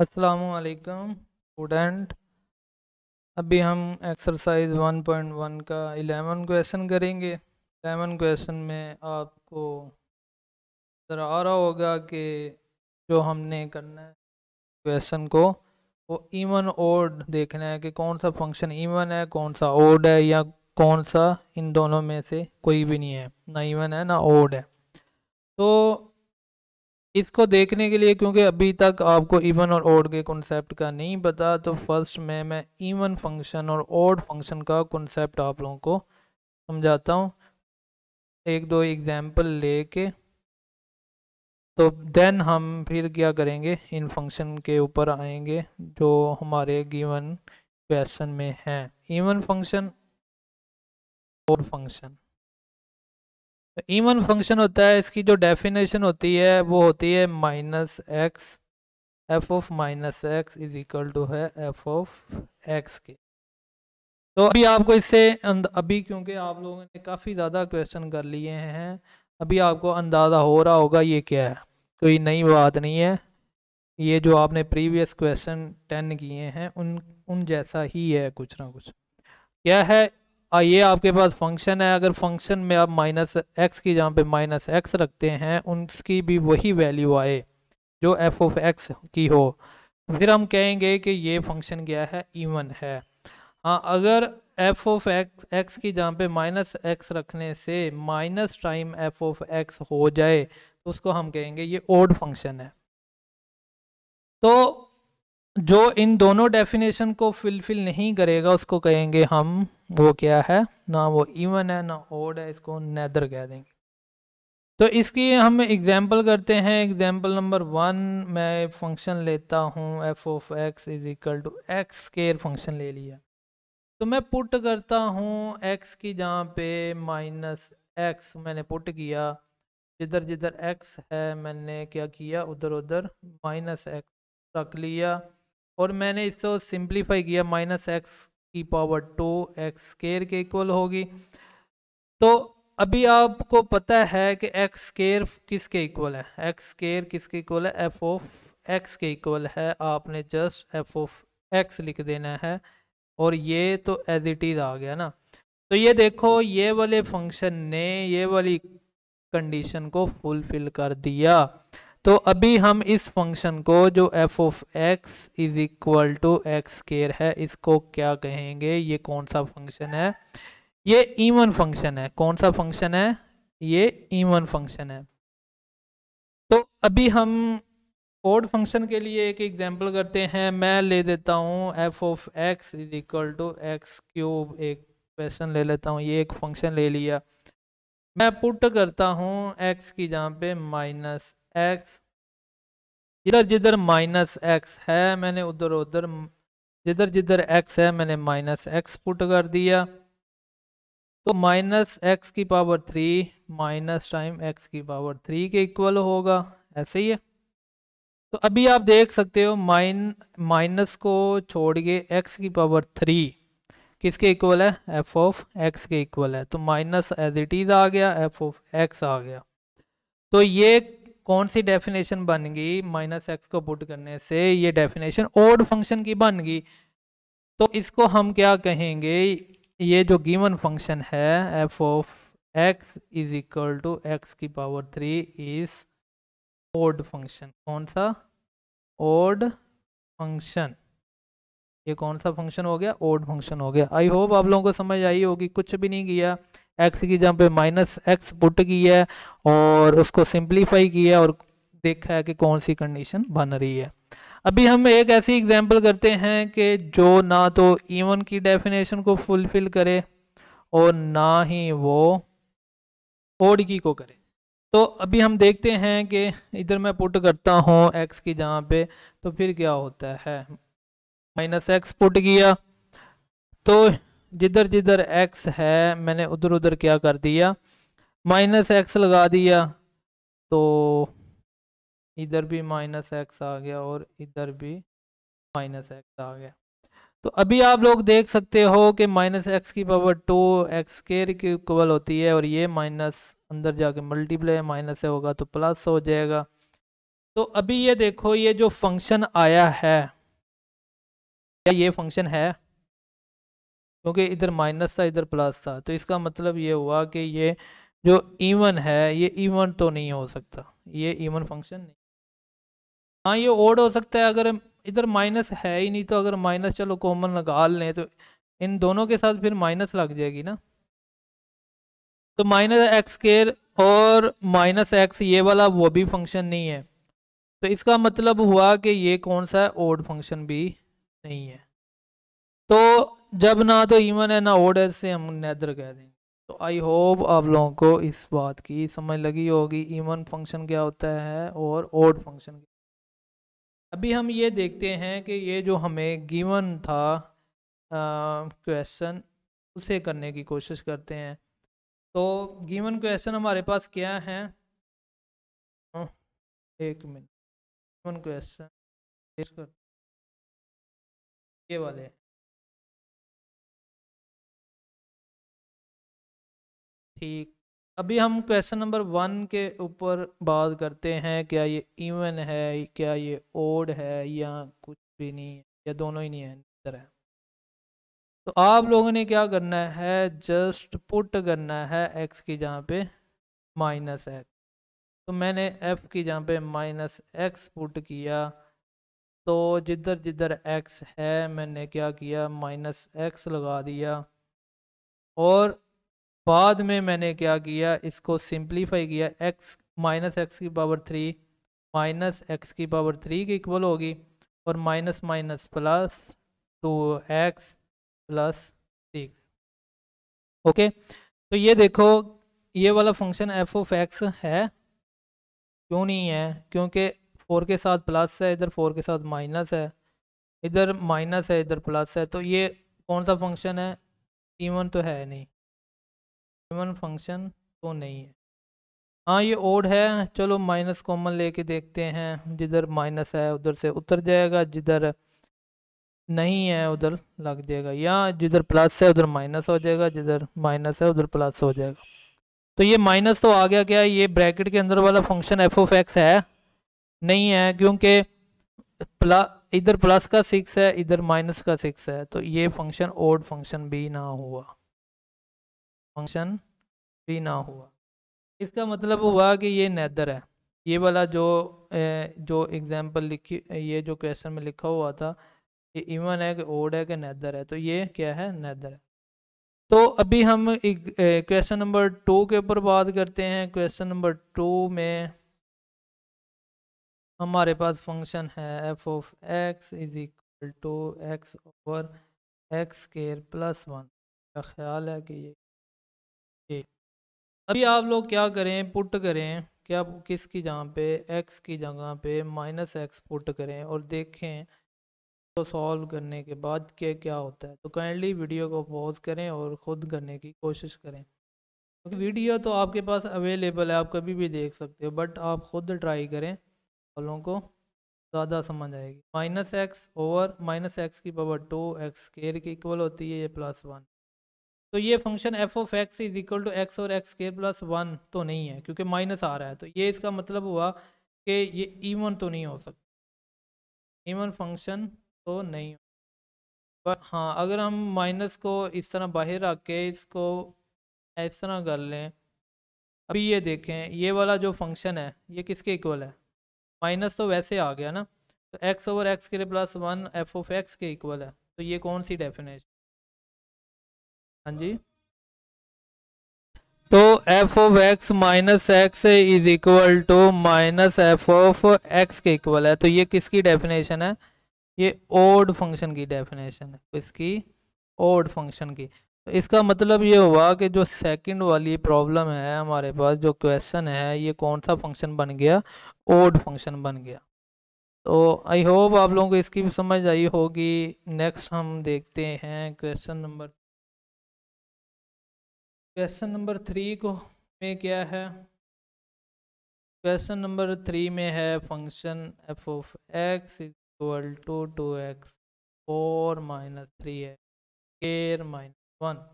असलकम स्टूडेंट अभी हम एक्सरसाइज 1.1 का 11 क्वेश्चन करेंगे 11 क्वेश्चन में आपको नज़र आ रहा होगा कि जो हमने करना है क्वेश्चन को वो इवन ओड देखना है कि कौन सा फंक्शन इवन है कौन सा ओड है या कौन सा इन दोनों में से कोई भी नहीं है ना इवन है ना ओड है तो इसको देखने के लिए क्योंकि अभी तक आपको इवन और ओड के कॉन्सेप्ट का नहीं पता तो फर्स्ट में मैं इवन फंक्शन और ओड फंक्शन का कॉन्सेप्ट आप लोगों को समझाता हूँ एक दो एग्जाम्पल लेके तो देन हम फिर क्या करेंगे इन फंक्शन के ऊपर आएंगे जो हमारे गिवन क्वेश्चन में हैं इवन फंक्शन और फंक्शन ईवन फंक्शन होता है इसकी जो डेफिनेशन होती है वो होती है minus x f of minus x is equal to है एफ ऑफ एक्स के तो अभी आपको इससे अभी क्योंकि आप लोगों ने काफ़ी ज़्यादा क्वेश्चन कर लिए हैं अभी आपको अंदाज़ा हो रहा होगा ये क्या है कोई तो नई बात नहीं है ये जो आपने प्रीवियस क्वेश्चन टेन किए हैं उन उन जैसा ही है कुछ ना कुछ क्या है आ हाँ, ये आपके पास फंक्शन है अगर फंक्शन में आप माइनस एक्स की जहाँ पे माइनस एक्स रखते हैं उनकी भी वही वैल्यू आए जो एफ ऑफ एक्स की हो फिर हम कहेंगे कि ये फंक्शन क्या है इवन है हाँ अगर एफ ऑफ एक्स एक्स की जहाँ पे माइनस एक्स रखने से minus time f of x हो जाए तो उसको हम कहेंगे ये ओड फंक्शन है तो जो इन दोनों डेफिनेशन को फिलफिल नहीं करेगा उसको कहेंगे हम वो क्या है ना वो इवन है ना ओड है इसको नैदर कह देंगे तो इसकी हम एग्जाम्पल करते हैं एग्जाम्पल नंबर वन मैं फंक्शन लेता हूँ f of x is equal to x square function ले लिया तो मैं पुट करता हूँ एक्स की जहाँ पे माइनस एक्स मैंने पुट किया जिधर जिधर एक्स है मैंने क्या किया उधर उधर माइनस एक्स रख लिया और मैंने इसको सिंप्लीफाई किया माइनस एक्स की पावर टू एक्स स्केयर के इक्वल होगी तो अभी आपको पता है कि एक्स स्केयर किसके इक्वल है एक्स स्केयर किसके इक्वल है एफ ऑफ एक्स के इक्वल है आपने जस्ट एफ ऑफ एक्स लिख देना है और ये तो एज इट इज़ आ गया ना तो ये देखो ये वाले फंक्शन ने ये वाली कंडीशन को फुलफिल कर दिया तो अभी हम इस फंक्शन को जो f of x is equal to x square है इसको क्या कहेंगे ये कौन सा फंक्शन है ये ईवन फंक्शन है कौन सा फंक्शन है ये ईवन फंक्शन है तो अभी हम ओड फंक्शन के लिए एक एग्जांपल करते हैं मैं ले देता हूँ f of x is equal to x cube एक क्वेश्चन ले लेता हूँ ये एक फंक्शन ले लिया मैं पुट करता हूँ एक्स की जहाँ पे माइनस एक्स जिधर जिधर माइनस एक्स है मैंने उधर उधर जिधर जिधर एक्स है मैंने माइनस एक्स पुट कर दिया तो माइनस एक्स की power three minus time x की पावर थ्री के इक्वल होगा ऐसे ही है तो अभी आप देख सकते हो माइन माइनस को छोड़ के एक्स की पावर थ्री किसके इक्वल है एफ ऑफ एक्स के इक्वल है तो माइनस एज इट इज़ आ गया एफ ऑफ एक्स आ गया तो ये कौन सी डेफिनेशन बन गई माइनस एक्स को पुट करने से ये डेफिनेशन ओड फंक्शन की बन गई तो इसको हम क्या कहेंगे ये जो गिवन फंक्शन है f of x is equal to x की power three is odd function कौन सा ओड फंक्शन ये कौन सा फंक्शन हो गया ओड फंक्शन हो गया आई होप आप लोगों को समझ आई होगी कुछ भी नहीं किया एक्स की जहाँ पे माइनस एक्स पुट किया है और उसको सिंप्लीफाई किया और देखा है कि कौन सी कंडीशन बन रही है अभी हम एक ऐसी एग्जांपल करते हैं कि जो ना तो ईवन की डेफिनेशन को फुलफिल करे और ना ही वो ओड की को करे तो अभी हम देखते हैं कि इधर मैं पुट करता हूँ एक्स की जहाँ पे तो फिर क्या होता है माइनस एक्स पुट किया तो जिधर जिधर एक्स है मैंने उधर उधर क्या कर दिया माइनस एक्स लगा दिया तो इधर भी माइनस एक्स आ गया और इधर भी माइनस एक्स आ गया तो अभी आप लोग देख सकते हो कि माइनस एक्स की पावर टू एक्स केयर की इक्वल होती है और ये माइनस अंदर जाके मल्टीप्लाई माइनस से होगा तो प्लस हो जाएगा तो अभी ये देखो ये जो फंक्शन आया है ये फंक्शन है क्योंकि इधर माइनस था इधर प्लस था तो इसका मतलब ये हुआ कि ये जो इवन है ये इवन तो नहीं हो सकता ये इवन फंक्शन नहीं हाँ ये ओड हो सकता है अगर इधर माइनस है ही नहीं तो अगर माइनस चलो कॉमन लगा लें तो इन दोनों के साथ फिर माइनस लग जाएगी ना तो माइनस एक्स स्केयर और माइनस एक्स ये वाला वो भी फंक्शन नहीं है तो इसका मतलब हुआ कि ये कौन सा है ओड फंक्शन भी नहीं है तो जब ना तो ईमन है ना ऑर्डर से हम नैदर कह देंगे तो आई होप आप लोगों को इस बात की समझ लगी होगी ईमन फंक्शन क्या होता है और ओड फंक्शन अभी हम ये देखते हैं कि ये जो हमें गिवन था क्वेश्चन उसे करने की कोशिश करते हैं तो गिवन क्वेश्चन हमारे पास क्या है एक मिनट गिवन क्वेश्चन ये वाले हैं ठीक अभी हम क्वेश्चन नंबर वन के ऊपर बात करते हैं क्या ये इवन है क्या ये ओड है या कुछ भी नहीं है या दोनों ही नहीं है इधर है तो आप लोगों ने क्या करना है जस्ट पुट करना है एक्स की जहाँ पे माइनस एक्स तो मैंने एफ की जहाँ पे माइनस एक्स पुट किया तो जिधर जिधर एक्स है मैंने क्या किया माइनस एक्स लगा दिया और बाद में मैंने क्या किया इसको सिंप्लीफाई किया एक्स माइनस एक्स की पावर थ्री माइनस एक्स की पावर थ्री के इक्वल होगी और minus minus plus two x plus six okay तो ये देखो ये वाला फंक्शन एफ ऑफ एक्स है क्यों नहीं है क्योंकि फोर के साथ प्लस है इधर फोर के साथ माइनस है इधर माइनस है इधर प्लस है तो ये कौन सा फंक्शन है इवन तो है नहीं इवन फंक्शन तो नहीं है हाँ ये ओड है चलो माइनस कॉमन लेके देखते हैं जिधर माइनस है उधर से उतर जाएगा जिधर नहीं है उधर लग जाएगा या जिधर प्लस है उधर माइनस हो जाएगा जिधर माइनस है उधर प्लस हो जाएगा तो ये माइनस तो आ गया क्या ये ब्रैकेट के अंदर वाला फंक्शन एफ ऑफ एक्स है नहीं है क्योंकि प्ला इधर प्लस का सिक्स है इधर माइनस का सिक्स है तो ये फंक्शन ओड फंक्शन भी ना हुआ फंक्शन भी ना हुआ इसका मतलब हुआ कि ये नैदर है ये वाला जो जो एग्ज़ाम्पल लिखी ये जो क्वेश्चन में लिखा हुआ था ये इवन है कि ओड है कि नैदर है तो ये क्या है नैदर है तो अभी हम क्वेश्चन नंबर टू के ऊपर बात करते हैं क्वेश्चन नंबर टू में हमारे पास फंक्शन है f of x is equal to x over x square plus one का ख्याल है कि ये अभी आप लोग क्या करें पुट करें कि आप किस की जगह पे एक्स की जगह पे माइनस एक्स पुट करें और देखें तो सॉल्व करने के बाद क्या क्या होता है तो काइंडली वीडियो को पॉज करें और ख़ुद करने की कोशिश करें क्योंकि तो वीडियो तो आपके पास अवेलेबल है आप कभी भी देख सकते हो बट आप खुद ट्राई करें वालों को ज़्यादा समझ आएगी minus x over minus x की पावर टू एक्स स्केयर की इक्वल होती है ये प्लस वन तो ये function f of x is equal to x और एक्स के प्लस वन तो नहीं है क्योंकि माइनस आ रहा है तो ये इसका मतलब हुआ कि ये ईवन तो नहीं हो सकता ईवन फंक्शन तो नहीं हो पर हाँ अगर हम माइनस को इस तरह बाहर रख के इसको इस तरह कर लें अभी ये देखें ये वाला जो फंक्शन है ये किसके इक्वल है माइनस तो वैसे आ गया ना तो एक्स ओवर एक्स के plus one f of x के इक्वल है तो ये कौन सी डेफिनेशन हाँ जी तो f of x minus x is equal to minus f of x के इक्वल है तो ये किसकी डेफिनेशन है ये ओड फंक्शन की डेफिनेशन है इसकी ओड फंक्शन की तो इसका मतलब ये हुआ कि जो सेकंड वाली प्रॉब्लम है हमारे पास जो क्वेश्चन है ये कौन सा फंक्शन बन गया ओड फंक्शन बन गया तो आई होप आप लोगों को इसकी भी समझ आई होगी नेक्स्ट हम देखते हैं question number question number three को में क्या है क्वेश्चन नंबर थ्री में है function f of x equal to two x four minus three x minus one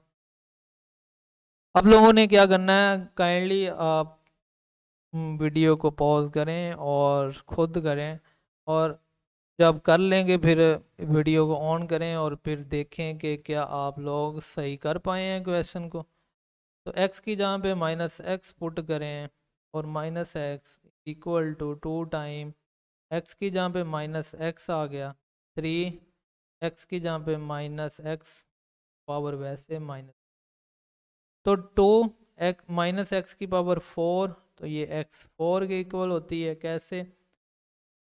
आप लोगों ने क्या करना है काइंडली आप वीडियो को पॉज करें और खुद करें और जब कर लेंगे फिर वीडियो को ऑन करें और फिर देखें कि क्या आप लोग सही कर पाए हैं क्वेश्चन को तो x की जहाँ पे माइनस एक्स पुट करें और minus x equal to two time x की जहाँ पे माइनस एक्स आ गया थ्री एक्स की जहाँ पे माइनस एक्स पावर वैसे माइनस तो टू एक्स माइनस एक्स की पावर फोर तो ये एक्स फोर के इक्वल होती है कैसे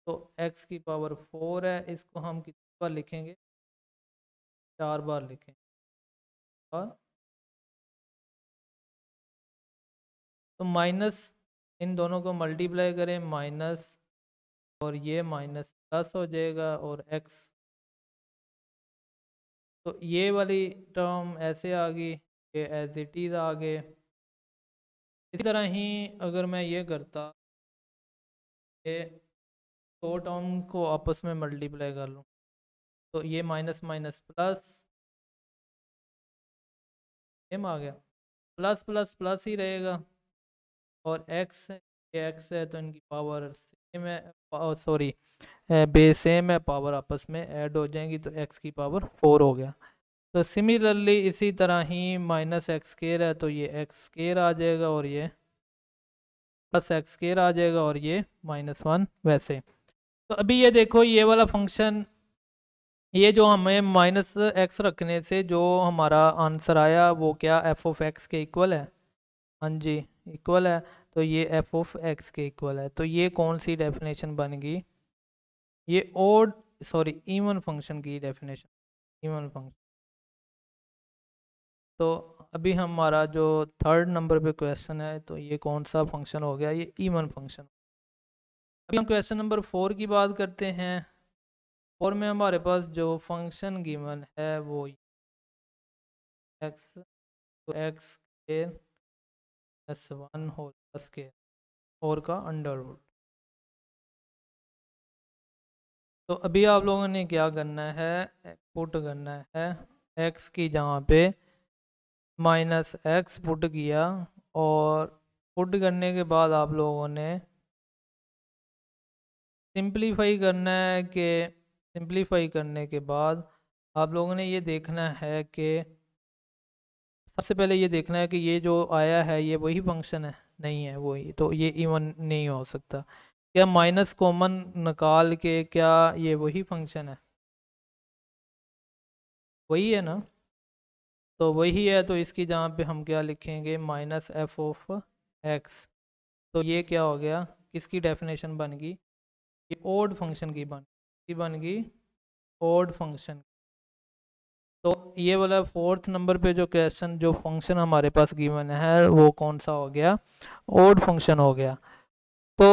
तो एक्स की पावर फोर है इसको हम कितनी बार लिखेंगे चार बार लिखेंगे और तो माइनस इन दोनों को मल्टीप्लाई करें माइनस और ये माइनस दस हो जाएगा और एक्स तो ये वाली टर्म ऐसे आ गई कि एज इट इज़ आ गए इसी तरह ही अगर मैं ये करता ये दो तो टर्म को आपस में मल्टीप्लाई कर लूँ तो ये माइनस माइनस प्लस सेम आ गया प्लस प्लस प्लस ही रहेगा और एक्स एक्स है तो इनकी पावर सेम है सॉरी बेस सेम है पावर आपस में ऐड हो जाएंगी तो एक्स की पावर फोर हो गया तो सिमिलरली इसी तरह ही माइनस एक्स केयर है तो ये एक्स केयर आ जाएगा और ये प्लस एक्स केयर आ जाएगा और ये माइनस वन वैसे तो अभी ये देखो ये वाला फंक्शन ये जो हमें माइनस एक्स रखने से जो हमारा आंसर आया वो क्या एफ ऑफ एक्स के इक्वल है हाँ जी इक्वल है तो ये एफ ऑफ एक्स के इक्वल है तो ये कौन सी डेफिनेशन बन गई ये ओड सॉरी ईवन फंक्शन की डेफिनेशन ईवन फंक्शन तो अभी हमारा जो थर्ड नंबर पे क्वेश्चन है तो ये कौन सा फंक्शन हो गया ये ईवन फंक्शन अभी हम क्वेश्चन नंबर फोर की बात करते हैं और में हमारे पास जो फंक्शन गिवन है वो एक्स तो एक्स के एस वन होल स्केयर फोर का अंडर रूट तो अभी आप लोगों ने क्या करना है पुट करना है एक्स की जगह पे माइनस एक्स पुट किया और पुट करने के बाद आप लोगों ने सिंप्लीफाई करना है कि सिंप्लीफाई करने के बाद आप लोगों ने ये देखना है कि सबसे पहले ये देखना है कि ये जो आया है ये वही फंक्शन है नहीं है वही तो ये इवन नहीं हो सकता क्या माइनस कॉमन निकाल के क्या ये वही फंक्शन है वही है ना तो वही है तो इसकी जहाँ पे हम क्या लिखेंगे माइनस एफ ऑफ एक्स तो ये क्या हो गया किसकी डेफिनेशन बन गई ये ओड फंक्शन की बन की बन गई ओड फंक्शन तो ये वाला फोर्थ नंबर पे जो क्वेश्चन जो फंक्शन हमारे पास गिवन है वो कौन सा हो गया ओड फंक्शन हो गया तो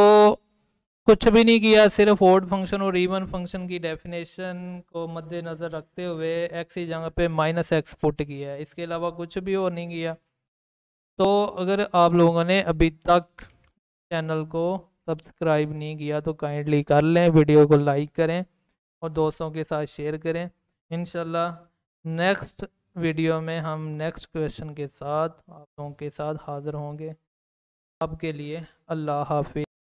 कुछ भी नहीं किया सिर्फ ओड फंक्शन और इवन फंक्शन की डेफिनेशन को मद्देनज़र रखते हुए एक्स की जगह पे माइनस एक्स पुट किया है इसके अलावा कुछ भी और नहीं किया तो अगर आप लोगों ने अभी तक चैनल को सब्सक्राइब नहीं किया तो काइंडली कर लें वीडियो को लाइक करें और दोस्तों के साथ शेयर करें इनशाला नेक्स्ट वीडियो में हम नेक्स्ट क्वेश्चन के साथ आप लोगों के साथ हाज़िर होंगे आपके लिए अल्लाह हाफि